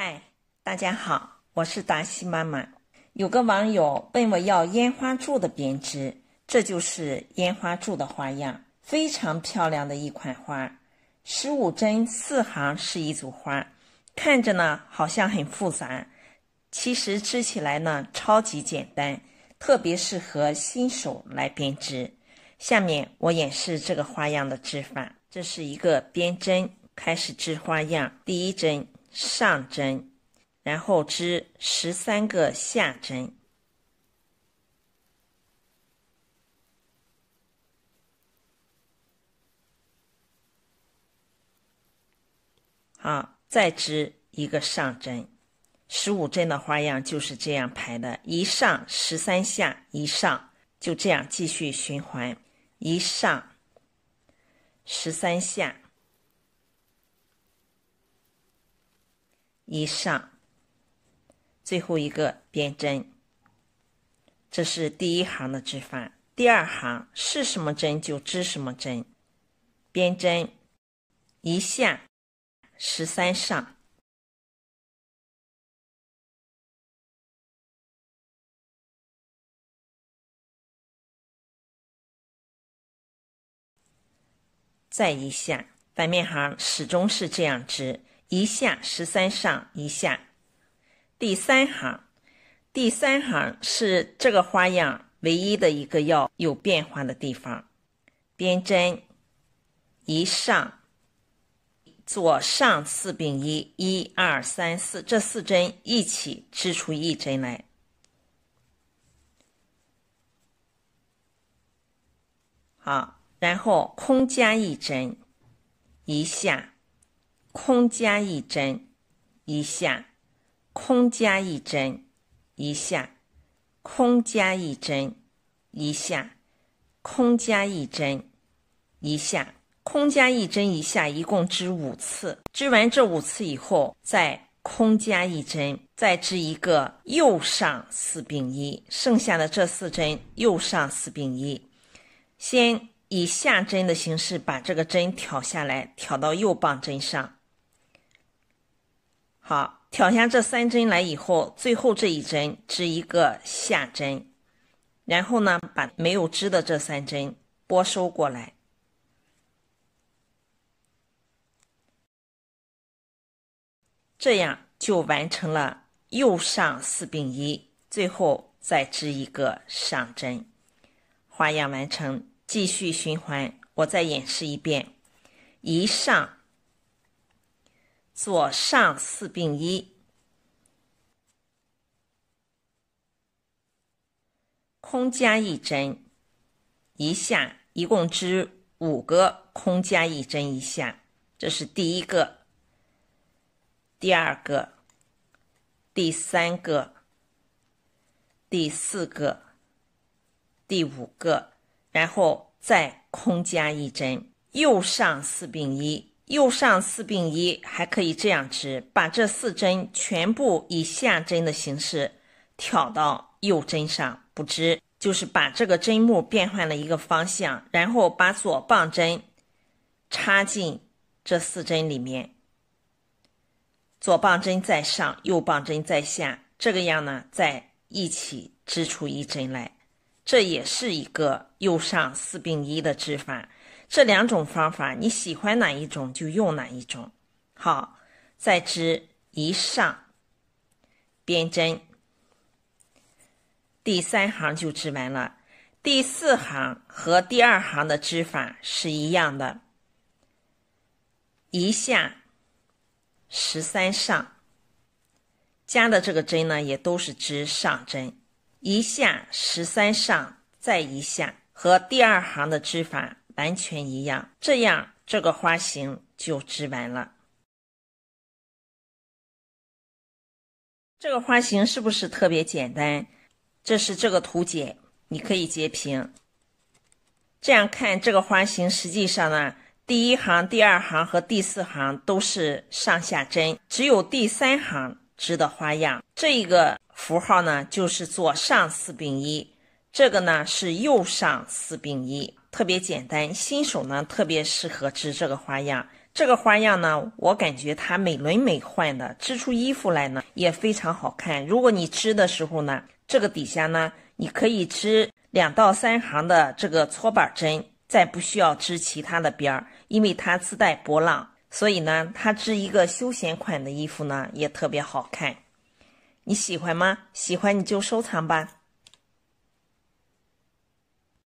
嗨，大家好，我是达西妈妈。有个网友问我要烟花柱的编织，这就是烟花柱的花样，非常漂亮的一款花。十五针四行是一组花，看着呢好像很复杂，其实织起来呢超级简单，特别适合新手来编织。下面我演示这个花样的织法。这是一个编针，开始织花样，第一针。上针，然后织十三个下针，好，再织一个上针。十五针的花样就是这样排的：一上十三下，一上就这样继续循环。一上十三下。以上最后一个编针，这是第一行的织法。第二行是什么针就织什么针，编针一下十三上，再一下。反面行始终是这样织。一下十三上一下，第三行，第三行是这个花样唯一的一个要有变化的地方，边针一上，左上四并一，一二三四，这四针一起织出一针来，好，然后空加一针，一下。空加一针一下，空加一针一下，空加一针一下，空加一针一下，空加一针一下，一共织五次。织完这五次以后，再空加一针，再织一个右上四并一。剩下的这四针右上四并一，先以下针的形式把这个针挑下来，挑到右棒针上。好，挑下这三针来以后，最后这一针织一个下针，然后呢，把没有织的这三针拨收过来，这样就完成了右上四并一，最后再织一个上针，花样完成，继续循环。我再演示一遍：一上。左上四并一，空加一针，一下一共织五个空加一针一下，这是第一个，第二个，第三个，第四个，第五个，然后再空加一针，右上四并一。右上四并一还可以这样织，把这四针全部以下针的形式挑到右针上，不织，就是把这个针目变换了一个方向，然后把左棒针插进这四针里面，左棒针在上，右棒针在下，这个样呢再一起织出一针来，这也是一个右上四并一的织法。这两种方法你喜欢哪一种就用哪一种。好，再织一上，编针，第三行就织完了。第四行和第二行的织法是一样的，一下十三上，加的这个针呢也都是织上针，一下十三上，再一下，和第二行的织法。完全一样，这样这个花型就织完了。这个花型是不是特别简单？这是这个图解，你可以截屏。这样看，这个花型实际上呢，第一行、第二行和第四行都是上下针，只有第三行织的花样。这一个符号呢，就是左上四并一，这个呢是右上四并一。特别简单，新手呢特别适合织这个花样。这个花样呢，我感觉它美轮美奂的，织出衣服来呢也非常好看。如果你织的时候呢，这个底下呢，你可以织两到三行的这个搓板针，再不需要织其他的边儿，因为它自带波浪，所以呢，它织一个休闲款的衣服呢也特别好看。你喜欢吗？喜欢你就收藏吧。